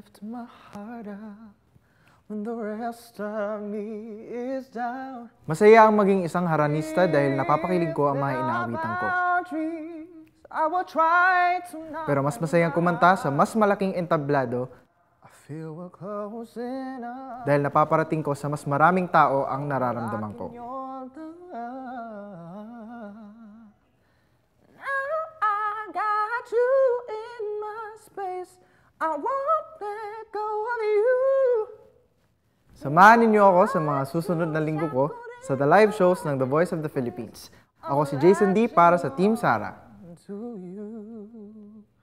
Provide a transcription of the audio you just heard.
lift my heart up when the rest of me is down. Masaya ang maging isang haranista dahil napapakilig ko ang mga inaawitan ko. Pero mas masayang kumanta sa mas malaking entablado dahil napaparating ko sa mas maraming tao ang nararamdaman ko. Now I got in my space. I want let go of you. Samahan ninyo ako sa mga susunod na linggo ko sa the live shows ng The Voice of the Philippines. Ako si Jason D. para sa Team Sara. To you.